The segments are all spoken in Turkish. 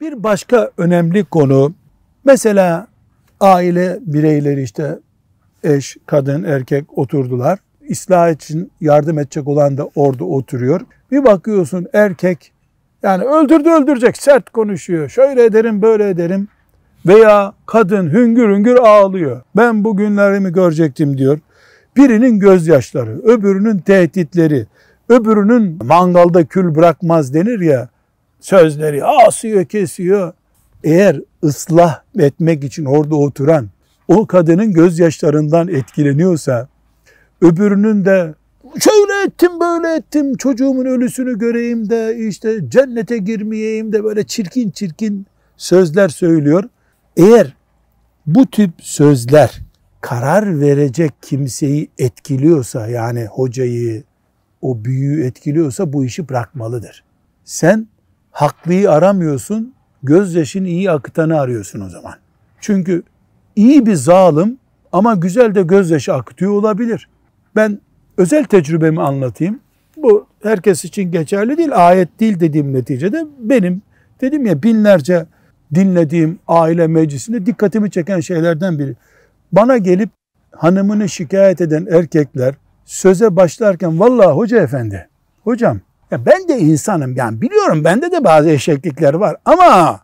Bir başka önemli konu mesela aile bireyleri işte eş, kadın, erkek oturdular. İslah için yardım edecek olan da orada oturuyor. Bir bakıyorsun erkek yani öldürdü öldürecek sert konuşuyor. Şöyle ederim böyle ederim. Veya kadın hüngür hüngür ağlıyor. Ben bu günlerimi görecektim diyor. Birinin gözyaşları, öbürünün tehditleri, öbürünün mangalda kül bırakmaz denir ya sözleri asıyor kesiyor. Eğer ıslah etmek için orada oturan o kadının gözyaşlarından etkileniyorsa öbürünün de şöyle ettim böyle ettim çocuğumun ölüsünü göreyim de işte cennete girmeyeyim de böyle çirkin çirkin sözler söylüyor. Eğer bu tip sözler karar verecek kimseyi etkiliyorsa yani hocayı o büyüğü etkiliyorsa bu işi bırakmalıdır. Sen haklıyı aramıyorsun, gözyaşını iyi akıtanı arıyorsun o zaman. Çünkü iyi bir zalim ama güzel de gözyaşı akıtıyor olabilir. Ben özel tecrübemi anlatayım. Bu herkes için geçerli değil, ayet değil dediğim neticede benim dedim ya binlerce dinlediğim aile meclisinde dikkatimi çeken şeylerden biri. Bana gelip hanımını şikayet eden erkekler söze başlarken vallahi hoca efendi, hocam ya ben de insanım yani biliyorum bende de bazı eşeklikler var ama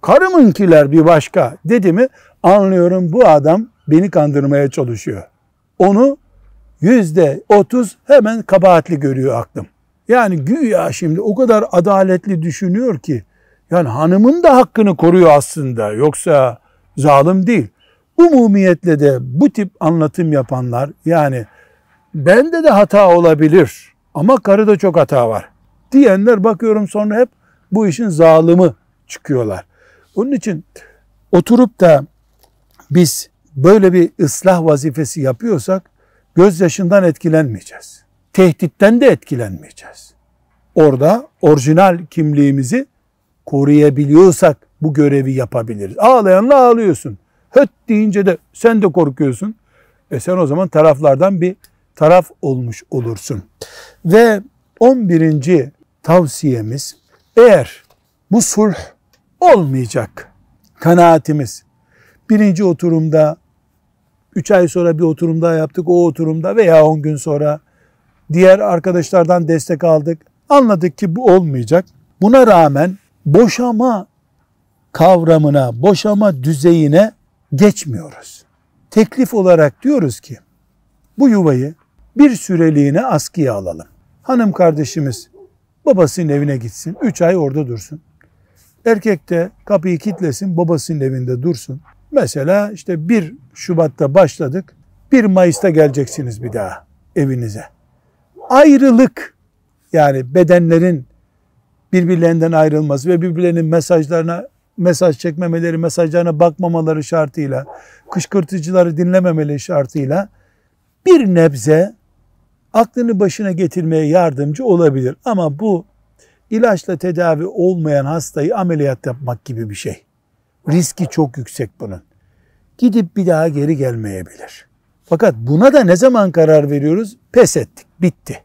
karımınkiler bir başka dedi mi anlıyorum bu adam beni kandırmaya çalışıyor. Onu yüzde otuz hemen kabahatli görüyor aklım. Yani güya şimdi o kadar adaletli düşünüyor ki yani hanımın da hakkını koruyor aslında yoksa zalim değil. Bu mumiyetle de bu tip anlatım yapanlar yani bende de hata olabilir ama karı da çok hata var diyenler bakıyorum sonra hep bu işin zalimi çıkıyorlar. Onun için oturup da biz böyle bir ıslah vazifesi yapıyorsak gözyaşından etkilenmeyeceğiz. Tehditten de etkilenmeyeceğiz. Orada orijinal kimliğimizi koruyabiliyorsak bu görevi yapabiliriz. Ağlayanla ağlıyorsun. Höt deyince de sen de korkuyorsun. E sen o zaman taraflardan bir taraf olmuş olursun. Ve 11. tavsiyemiz eğer bu sulh olmayacak kanaatimiz birinci oturumda 3 ay sonra bir oturum daha yaptık o oturumda veya 10 gün sonra diğer arkadaşlardan destek aldık anladık ki bu olmayacak buna rağmen boşama kavramına boşama düzeyine geçmiyoruz teklif olarak diyoruz ki bu yuvayı bir süreliğine askıya alalım. Hanım kardeşimiz babasının evine gitsin, 3 ay orada dursun. Erkek de kapıyı kitlesin, babasının evinde dursun. Mesela işte 1 Şubat'ta başladık, 1 Mayıs'ta geleceksiniz bir daha evinize. Ayrılık yani bedenlerin birbirlerinden ayrılması ve birbirlerinin mesajlarına mesaj çekmemeleri, mesajlarına bakmamaları şartıyla, kışkırtıcıları dinlememeleri şartıyla bir nebze aklını başına getirmeye yardımcı olabilir. Ama bu ilaçla tedavi olmayan hastayı ameliyat yapmak gibi bir şey. Riski çok yüksek bunun. Gidip bir daha geri gelmeyebilir. Fakat buna da ne zaman karar veriyoruz? Pes ettik, bitti.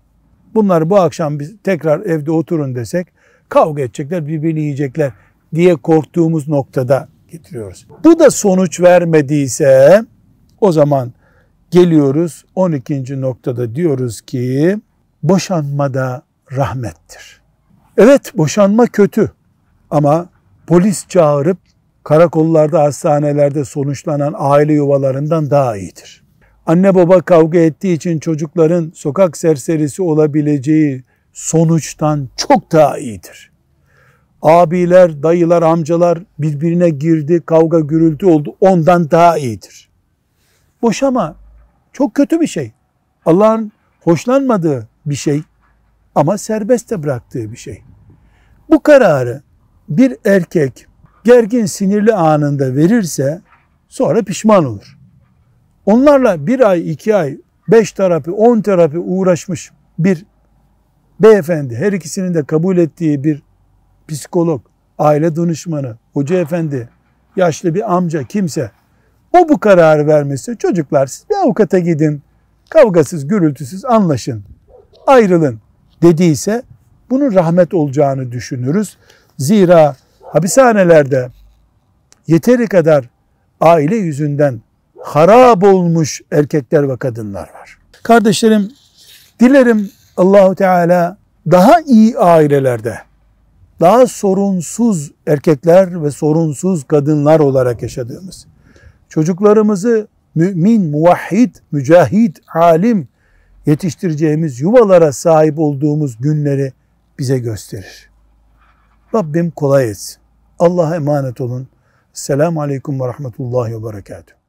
Bunlar bu akşam biz tekrar evde oturun desek kavga edecekler, birbirini yiyecekler diye korktuğumuz noktada getiriyoruz. Bu da sonuç vermediyse o zaman Geliyoruz 12. noktada diyoruz ki boşanmada rahmettir. Evet boşanma kötü ama polis çağırıp karakollarda, hastanelerde sonuçlanan aile yuvalarından daha iyidir. Anne baba kavga ettiği için çocukların sokak serserisi olabileceği sonuçtan çok daha iyidir. Abiler, dayılar, amcalar birbirine girdi, kavga gürültü oldu ondan daha iyidir. Boşama çok kötü bir şey. Allah'ın hoşlanmadığı bir şey ama serbest de bıraktığı bir şey. Bu kararı bir erkek gergin sinirli anında verirse sonra pişman olur. Onlarla bir ay, iki ay, beş terapi, on terapi uğraşmış bir beyefendi, her ikisinin de kabul ettiği bir psikolog, aile danışmanı, hoca efendi, yaşlı bir amca kimse o bu kararı vermesi çocuklar siz avukata gidin, kavgasız, gürültüsüz anlaşın, ayrılın dediyse bunun rahmet olacağını düşünürüz. Zira hapishanelerde yeteri kadar aile yüzünden harap olmuş erkekler ve kadınlar var. Kardeşlerim, dilerim Allahu Teala daha iyi ailelerde, daha sorunsuz erkekler ve sorunsuz kadınlar olarak yaşadığımız, çocuklarımızı mümin, muvahhid, mücahid, alim yetiştireceğimiz yuvalara sahip olduğumuz günleri bize gösterir. Rabbim kolay etsin. Allah'a emanet olun. Selamun Aleyküm ve Rahmetullahi ve Berekatuhu.